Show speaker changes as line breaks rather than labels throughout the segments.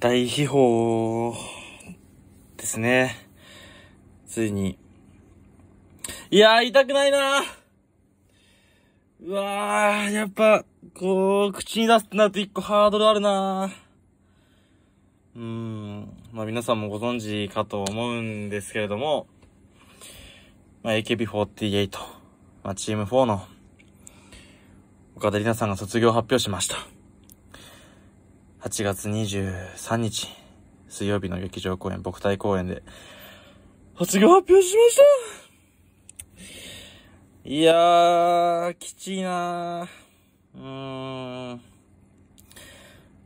大秘宝ですね。ついに。いやー、痛くないなうわー、やっぱ、こう、口に出すってなると一個ハードルあるなうーん。まあ皆さんもご存知かと思うんですけれども、まあ AKB48、まあチーム4の岡田里奈さんが卒業発表しました。8月23日、水曜日の劇場公演、僕対公演で、発業発表しましたいやー、きちいなー。うーん。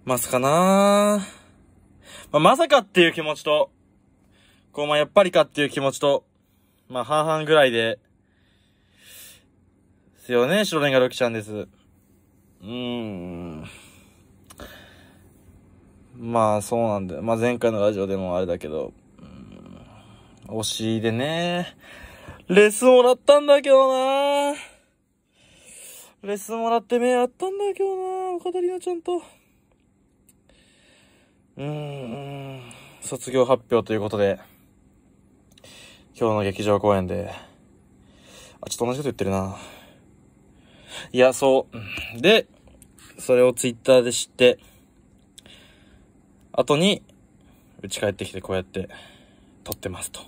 まさかなー。まあ、まさかっていう気持ちと、こう、まあ、やっぱりかっていう気持ちと、まあ、半々ぐらいで、ですよね、白レンガロキちゃんです。うーん。まあそうなんだよ。まあ前回のラジオでもあれだけど、うん、推しでね、レッスンもらったんだけどなレッスンもらって目あったんだけどな岡田里奈ちゃんと。うーん、卒業発表ということで、今日の劇場公演で、あ、ちょっと同じこと言ってるな。いや、そう。で、それをツイッターで知って、後に、うち帰ってきてこうやって撮ってますと。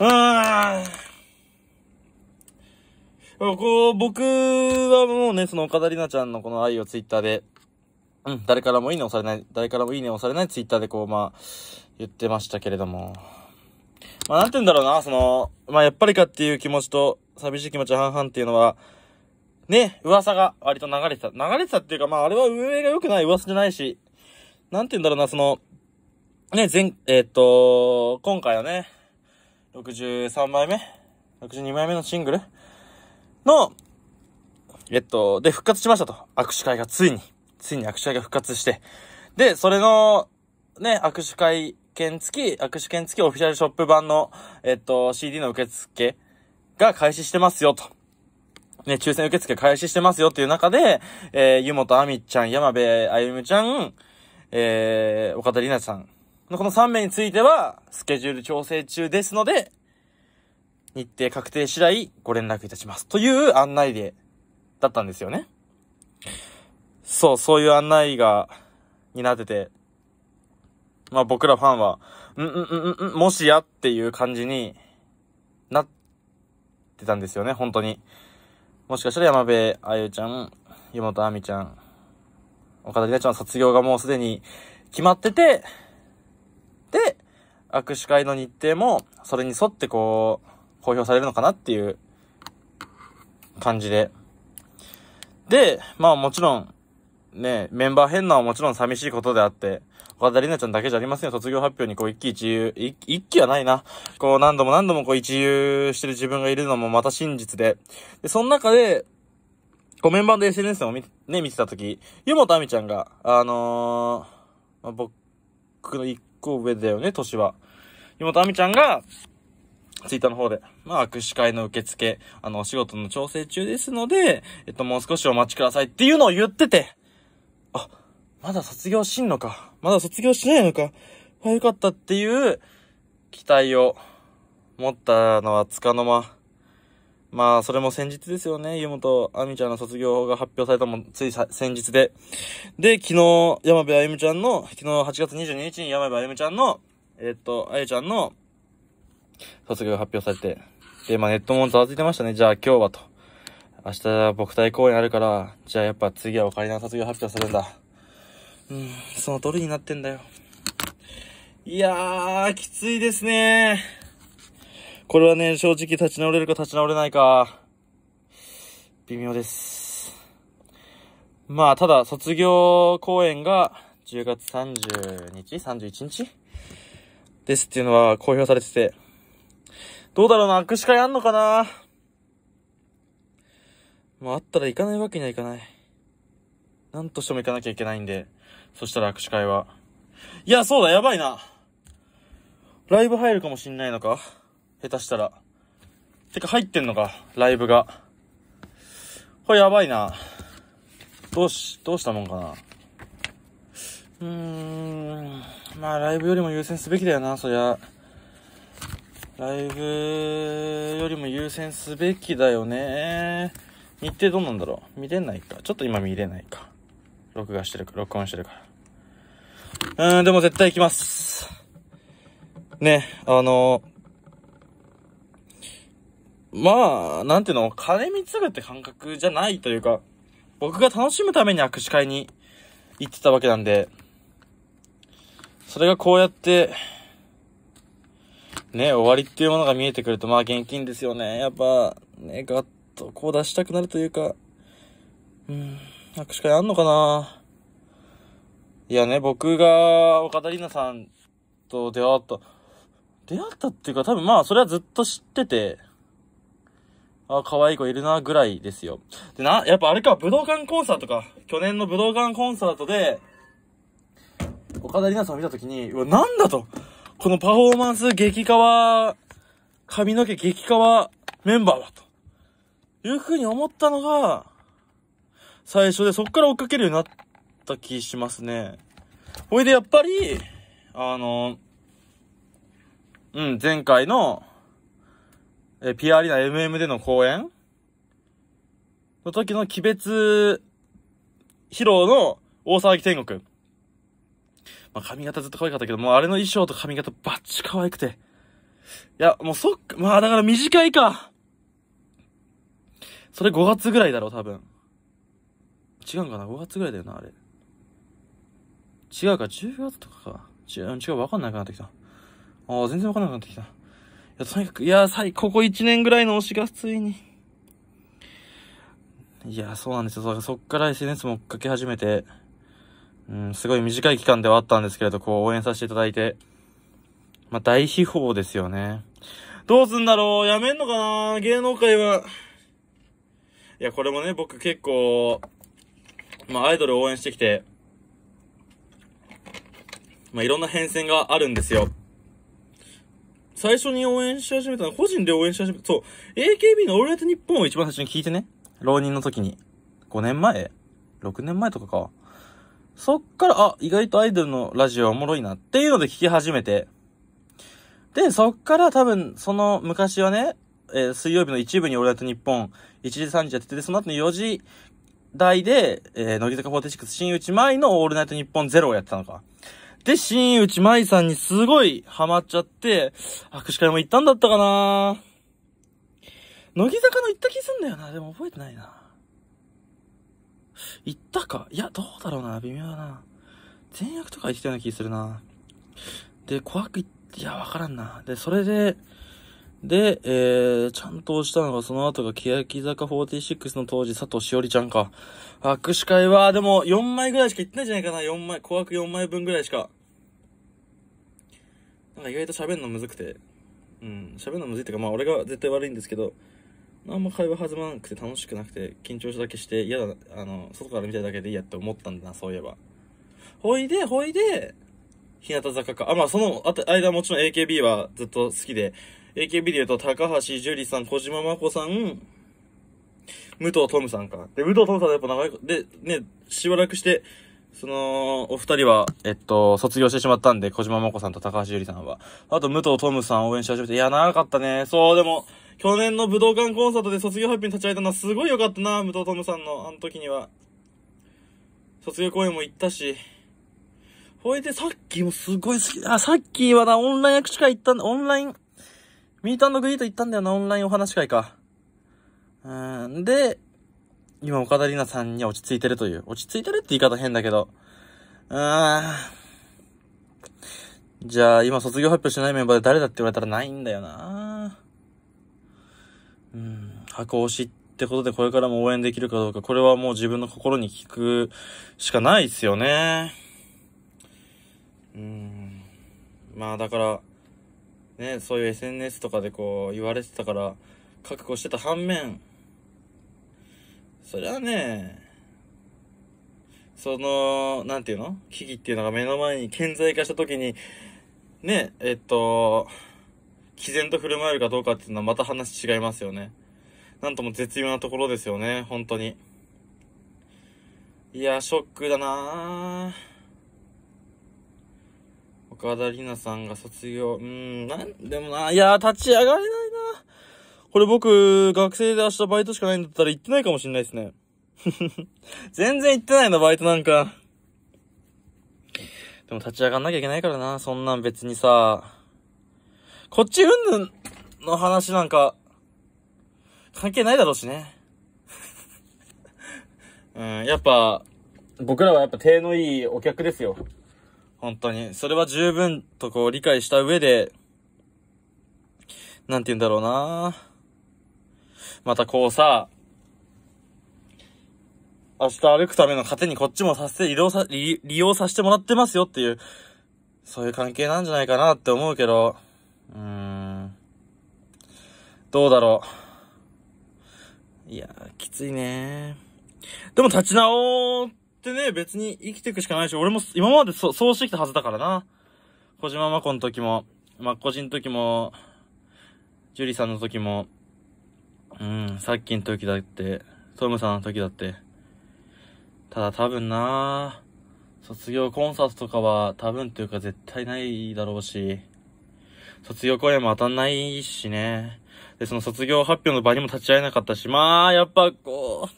うーこう、僕はもうね、その岡田里奈ちゃんのこの愛をツイッターで、うん、誰からもいいね押されない、誰からもいいね押されないツイッターでこう、まあ、言ってましたけれども。まあ、なんて言うんだろうな、その、まあ、やっぱりかっていう気持ちと、寂しい気持ち半々っていうのは、ね、噂が割と流れてた。流れてたっていうか、まあ、あれは運営が良くない噂じゃないし、なんて言うんだろうな、その、ね、前、えー、っと、今回はね、63枚目 ?62 枚目のシングルの、えっと、で、復活しましたと。握手会がついに、ついに握手会が復活して。で、それの、ね、握手会券付き、握手券付きオフィシャルショップ版の、えっと、CD の受付が開始してますよと。ね、抽選受付開始してますよっていう中で、えー、湯本亜美ちゃん、山部あゆみちゃん、えー、岡田里奈さんのこの3名については、スケジュール調整中ですので、日程確定次第ご連絡いたします。という案内で、だったんですよね。そう、そういう案内が、になってて、まあ僕らファンは、んんんんん、もしやっていう感じになってたんですよね、本当に。もしかしたら山部あゆちゃん、湯本あみちゃん、岡田里奈ちゃんの卒業がもうすでに決まってて、で、握手会の日程も、それに沿ってこう、公表されるのかなっていう感じで。で、まあもちろん、ね、メンバー変なのはもちろん寂しいことであって、岡田里奈ちゃんだけじゃありませんよ。卒業発表にこう一喜一憂、一期はないな。こう何度も何度もこう一遊してる自分がいるのもまた真実で。で、その中で、コメン版で SNS を見,、ね、見てたとき、湯本亜美ちゃんが、あのー、まあ、僕の一個上だよね、年は。湯本亜美ちゃんが、ツイッターの方で、まあ、握手会の受付、あの、お仕事の調整中ですので、えっと、もう少しお待ちくださいっていうのを言ってて、あ、まだ卒業しんのか、まだ卒業しないのか、あ、よかったっていう期待を持ったのはつかの間。まあ、それも先日ですよね。ゆもとあみちゃんの卒業が発表されたもつい先日で。で、昨日、山部あゆみちゃんの、昨日8月22日に山部あゆみちゃんの、えー、っと、あゆちゃんの卒業が発表されて。で、まあ、ネットもざわついてましたね。じゃあ今日はと。明日、僕対公演あるから、じゃあやっぱ次はオカリナ卒業発表するんだ。うん、その通りになってんだよ。いやー、きついですねこれはね、正直立ち直れるか立ち直れないか、微妙です。まあ、ただ、卒業公演が10月30日 ?31 日ですっていうのは公表されてて、どうだろうな、握手会あんのかなもうあったら行かないわけにはいかない。なんとしても行かなきゃいけないんで、そしたら握手会は。いや、そうだ、やばいな。ライブ入るかもしんないのか下手したら。てか入ってんのか、ライブが。これやばいな。どうし、どうしたもんかな。うーん。まあ、ライブよりも優先すべきだよな、そりゃ。ライブよりも優先すべきだよね。日程どうなんだろう見れないか。ちょっと今見れないか。録画してるか、録音してるから。うーん、でも絶対行きます。ね、あのーまあ、なんていうの、金貢ぐって感覚じゃないというか、僕が楽しむために握手会に行ってたわけなんで、それがこうやって、ね、終わりっていうものが見えてくると、まあ現金ですよね。やっぱ、ね、ガッとこう出したくなるというか、うん、握手会あんのかないやね、僕が岡田里奈さんと出会った、出会ったっていうか多分まあそれはずっと知ってて、あ、可愛い子いるな、ぐらいですよ。で、な、やっぱあれか、武道館コンサートか。去年の武道館コンサートで、岡田里奈さんを見たときに、うわ、なんだとこのパフォーマンス激は、髪の毛激は、メンバーだと。いうふうに思ったのが、最初で、そっから追っかけるようになった気しますね。ほいで、やっぱり、あの、うん、前回の、えー、ピアーリーナ MM での公演の時の鬼滅披露の大騒ぎ天国。まあ、髪型ずっと可愛かったけど、もうあれの衣装と髪型バッチ可愛くて。いや、もうそっか、まあだから短いか。それ5月ぐらいだろ、多分。違うかな ?5 月ぐらいだよな、あれ。違うか、10月とかか。違う、違う、わかんなくなってきた。ああ、全然わかんなくなってきた。や、とにかく、いや、最、ここ1年ぐらいの推しがついに。いや、そうなんですよ。そっから SNS もかけ始めて、うん、すごい短い期間ではあったんですけれど、こう応援させていただいて、まあ、大秘宝ですよね。どうすんだろうやめんのかな芸能界は。いや、これもね、僕結構、まあ、アイドル応援してきて、まあ、いろんな変遷があるんですよ。最初に応援し始めたのは、個人で応援し始めた、そう、AKB のオールナイトニッポンを一番最初に聞いてね。浪人の時に。5年前 ?6 年前とかか。そっから、あ、意外とアイドルのラジオはおもろいなっていうので聞き始めて。で、そっから多分、その昔はね、えー、水曜日の一部にオールナイトニッポン、1時3時やってて、その後の4時台で、えー、乃木坂46新内前のオールナイトニッポンゼロをやってたのか。で、新内舞さんにすごいハマっちゃって、握手会も行ったんだったかな乃木坂の行った気すんだよな。でも覚えてないな。行ったかいや、どうだろうな。微妙だな。前役とか行ってたような気するな。で、怖くい、いや、わからんな。で、それで、で、えー、ちゃんと押したのが、その後が、欅坂46の当時、佐藤しおりちゃんか。握手会は、でも、4枚ぐらいしか行ってないんじゃないかな。4枚、怖く4枚分ぐらいしか。なんか意外と喋るのむずくて、うん、喋るのむずいっていうか、まあ俺が絶対悪いんですけど、あんま会話弾まなくて楽しくなくて、緊張しただけして、嫌だ、あの、外から見ただけでいやって思ったんだな、そういえば。ほいで、ほいで、日向坂か。あ、まあその間もちろん AKB はずっと好きで、AKB で言うと高橋樹里さん、小島真子さん、武藤トムさんか。で、武藤トムさんやっぱ長い、で、ね、しばらくして、その、お二人は、えっと、卒業してしまったんで、小島真子さんと高橋ゆりさんは。あと、武藤トムさん応援し始めて、いや、長かったね。そう、でも、去年の武道館コンサートで卒業発表に立ち会えたのはすごい良かったな、武藤トムさんの、あの時には。卒業公演も行ったし。ほいで、さっきもすごい好きあ、さっきはな、オンライン握手会行ったんだ、オンライン、ミートグリート行ったんだよな、オンラインお話会か。うん、で、今、岡田里奈さんに落ち着いてるという。落ち着いてるって言い方変だけど。うーん。じゃあ、今卒業発表しないメンバーで誰だって言われたらないんだよなうん。箱推しってことでこれからも応援できるかどうか、これはもう自分の心に聞くしかないっすよね。うん。まあだから、ね、そういう SNS とかでこう言われてたから、覚悟してた反面、それはね、その、なんていうの危機っていうのが目の前に顕在化した時に、ね、えっと、毅然と振る舞えるかどうかっていうのはまた話違いますよね。なんとも絶妙なところですよね、本当に。いや、ショックだな岡田里奈さんが卒業。うん、なんでもな、いや、立ち上がれないなこれ僕、学生で明日バイトしかないんだったら行ってないかもしんないですね。全然行ってないな、バイトなんか。でも立ち上がんなきゃいけないからな、そんなん別にさ。こっちうんぬんの話なんか、関係ないだろうしね。うん、やっぱ、僕らはやっぱ手のいいお客ですよ。本当に。それは十分とこう理解した上で、なんて言うんだろうなまたこうさ、明日歩くための糧にこっちもさせて、利用さ、利用させてもらってますよっていう、そういう関係なんじゃないかなって思うけど、うーん。どうだろう。いやきついねでも立ち直ってね、別に生きていくしかないし、俺も今までそそうしてきたはずだからな。小島真子の時も、まっこじの時も、樹里さんの時も、うん、さっきの時だって、トムさんの時だって。ただ多分な卒業コンサートとかは多分というか絶対ないだろうし、卒業公演も当たんないしね。で、その卒業発表の場にも立ち会えなかったし、まあ、やっぱこ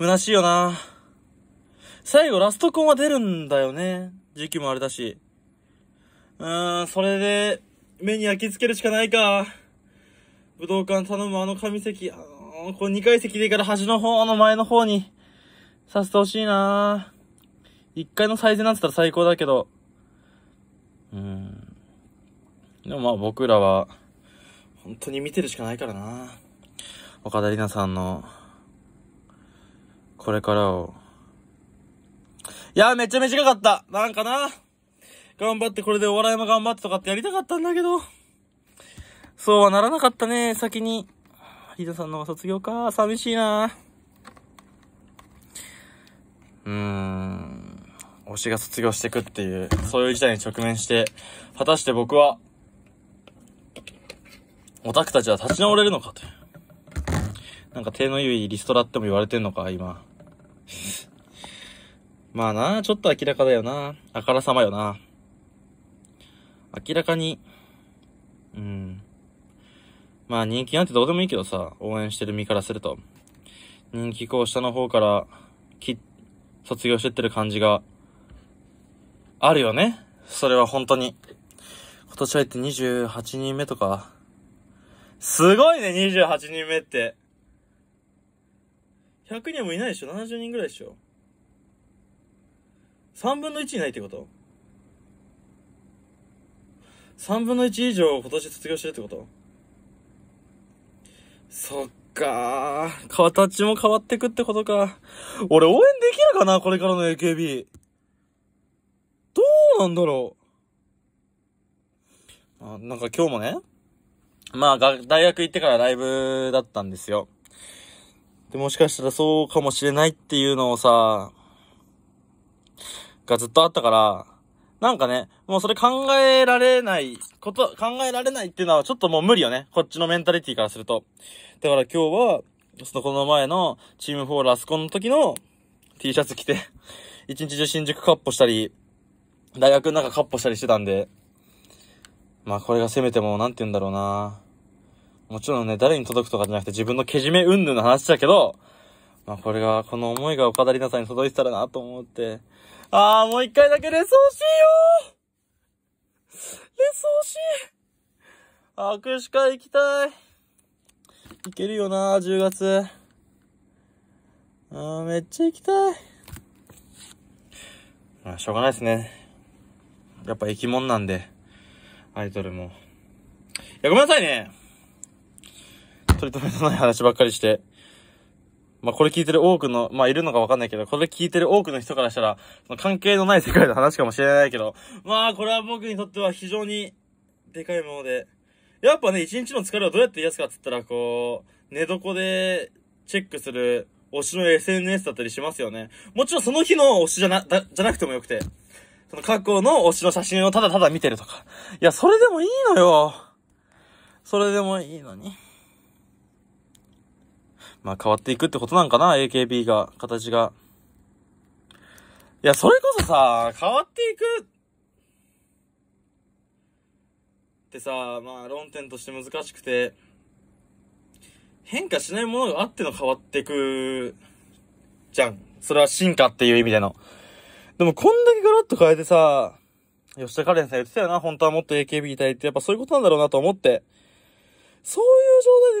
う、虚しいよな最後ラストコンは出るんだよね。時期もあれだし。うーん、それで、目に焼き付けるしかないか。武道館頼むあの上席、あのー、こう2階席でいいから端の方の前の方にさせてほしいなー1階の最善なんつったら最高だけど。うん。でもまあ僕らは、本当に見てるしかないからな岡田里奈さんの、これからを。いやーめっちゃ短かったなんかな頑張ってこれでお笑いも頑張ってとかってやりたかったんだけど。そうはならなかったね、先に。リーさんの卒業か、寂しいな。うーん。推しが卒業してくっていう、そういう事態に直面して、果たして僕は、オタクたちは立ち直れるのかとなんか手の優位リストラっても言われてんのか、今。まあな、ちょっと明らかだよな。あからさまよな。明らかに、うん。まあ人気なんてどうでもいいけどさ、応援してる身からすると。人気校下の方から、き、卒業してってる感じが、あるよね。それは本当に。今年入って28人目とか。すごいね、28人目って。100人もいないでしょ ?70 人ぐらいでしょ ?3 分の1いないってこと ?3 分の1以上今年卒業してるってことそっか形も変わってくってことか。俺応援できるかなこれからの AKB。どうなんだろうあなんか今日もね、まあ、大学行ってからライブだったんですよ。で、もしかしたらそうかもしれないっていうのをさ、がずっとあったから、なんかね、もうそれ考えられないこと、考えられないっていうのはちょっともう無理よね。こっちのメンタリティからすると。だから今日は、ちょっとこの前のチーム4ラスコンの時の T シャツ着て 一日中新宿カッポしたり、大学の中カッポしたりしてたんで、まあこれがせめてもなんて言うんだろうなもちろんね、誰に届くとかじゃなくて自分のけじめ云々の話だけど、まあこれが、この思いが岡田里奈さんに届いてたらなと思って、ああ、もう一回だけレッスン欲しいよレッス欲しい握手会行きたい行けるよな、10月。あめっちゃ行きたい。まあ、しょうがないですね。やっぱ駅もんなんで、アイドルも。いや、ごめんなさいね取り留めのない話ばっかりして。まあ、これ聞いてる多くの、まあ、いるのかわかんないけど、これ聞いてる多くの人からしたら、関係のない世界の話かもしれないけど、まあ、これは僕にとっては非常に、でかいもので。やっぱね、一日の疲れをどうやって癒すかって言ったら、こう、寝床で、チェックする、推しの SNS だったりしますよね。もちろんその日の推しじゃな、だじゃなくてもよくて。その過去の推しの写真をただただ見てるとか。いや、それでもいいのよ。それでもいいのに。まあ変わっていくってことなんかな、AKB が、形が。いや、それこそさ、変わっていくってさ、まあ論点として難しくて、変化しないものがあっての変わっていく、じゃん。それは進化っていう意味での。でもこんだけガラッと変えてさ、吉田カレンさん言ってたよな、本当はもっと AKB いたいって、やっぱそういうことなんだろうなと思って、そうい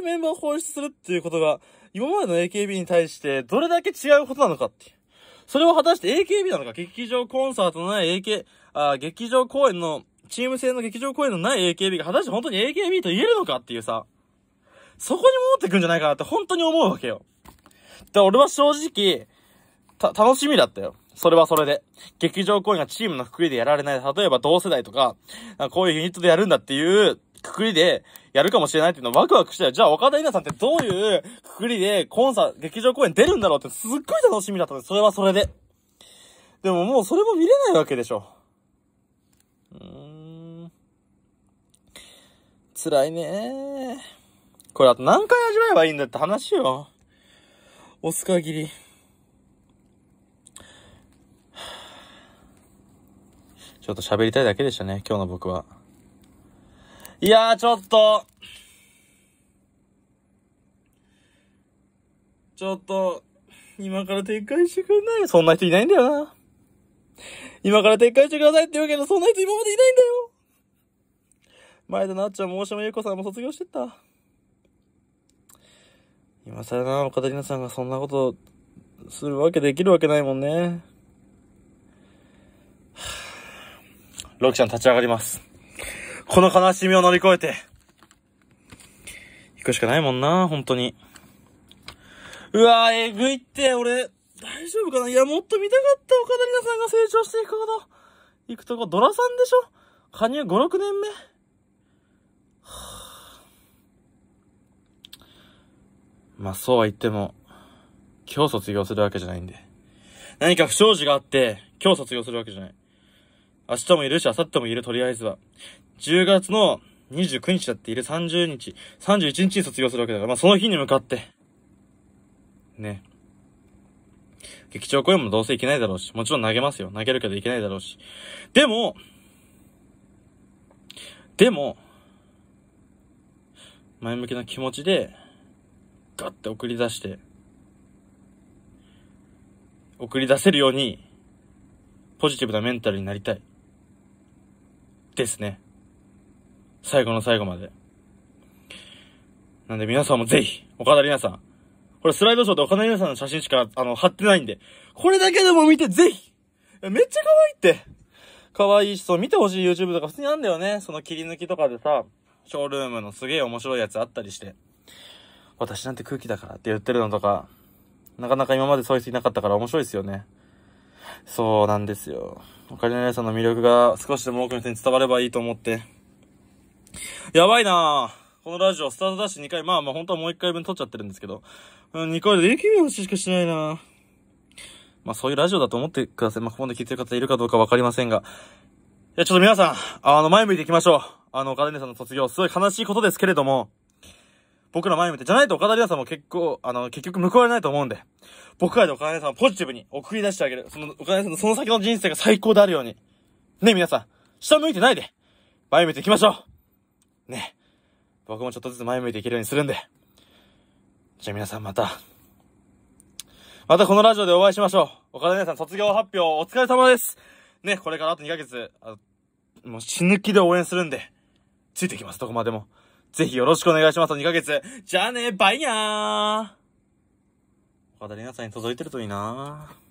う状態でメンバーを放出するっていうことが、今までの AKB に対してどれだけ違うことなのかっていう。それを果たして AKB なのか、劇場コンサートのない AK、あ劇場公演の、チーム戦の劇場公演のない AKB が果たして本当に AKB と言えるのかっていうさ、そこに戻ってくんじゃないかなって本当に思うわけよ。だ俺は正直、た、楽しみだったよ。それはそれで。劇場公演がチームのくくりでやられない。例えば同世代とか、かこういうユニットでやるんだっていうくくりでやるかもしれないっていうのワクワクして、じゃあ若田稲さんってどういうくくりでコンサ、劇場公演出るんだろうってすっごい楽しみだったんです。それはそれで。でももうそれも見れないわけでしょ。うーん。辛いねこれあと何回味わえばいいんだって話よ。オスカーり。ちょっと喋りたいだけでしたね、今日の僕は。いやー、ちょっと、ちょっと、今から撤回してくんないそんな人いないんだよな。今から撤回してくださいって言うけど、そんな人今までいないんだよ。前田なっちゃんも大島優子さんも卒業してった。今更な、岡田里奈さんがそんなことするわけできるわけないもんね。ロキちゃん立ち上がります。この悲しみを乗り越えて、行くしかないもんな、本当に。うわぁ、えぐいって、俺、大丈夫かないや、もっと見たかった、岡田里奈さんが成長していくほど。行くとこ、ドラさんでしょ加入5、6年目。はまあ、そうは言っても、今日卒業するわけじゃないんで。何か不祥事があって、今日卒業するわけじゃない。明日もいるし、明後日もいる、とりあえずは。10月の29日だっている30日、31日に卒業するわけだから、まあその日に向かって、ね。劇場公演もどうせいけないだろうし、もちろん投げますよ。投げるけどいけないだろうし。でも、でも、前向きな気持ちで、ガッて送り出して、送り出せるように、ポジティブなメンタルになりたい。ですね。最後の最後まで。なんで皆さんもぜひ、岡田里奈さん。これスライドショーで岡田里奈さんの写真しか、あの、貼ってないんで、これだけでも見てぜひめっちゃ可愛いって可愛いし、そう、見てほしい YouTube とか普通にあんだよね。その切り抜きとかでさ、ショールームのすげえ面白いやつあったりして。私なんて空気だからって言ってるのとか、なかなか今までそういう人いなかったから面白いですよね。そうなんですよ。岡田リナさんの魅力が少しでも多くの人に伝わればいいと思って。やばいなこのラジオ、スタートダッシュ2回、まあまあ本当はもう1回分撮っちゃってるんですけど、うん、2回でできるししかしないなまあそういうラジオだと思ってください。まあここまで聞いてる方いるかどうかわかりませんが。いや、ちょっと皆さん、あの、前向いていきましょう。あの、岡田姉さんの卒業、すごい悲しいことですけれども、僕ら前向いて、じゃないと岡田姉奈さんも結構、あの、結局報われないと思うんで、僕らで岡田姉さんをポジティブに送り出してあげる。その、岡田姉さんのその先の人生が最高であるように。ね、皆さん、下向いてないで、前向いていきましょうね、僕もちょっとずつ前向いていけるようにするんで。じゃあ皆さんまた、またこのラジオでお会いしましょう。岡田姉さん卒業発表お疲れ様です。ね、これからあと2ヶ月、あもう死ぬ気で応援するんで、ついてきます、どこまでも。ぜひよろしくお願いします、2ヶ月。じゃあね、バイヤー岡田玲奈さんに届いてるといいなぁ。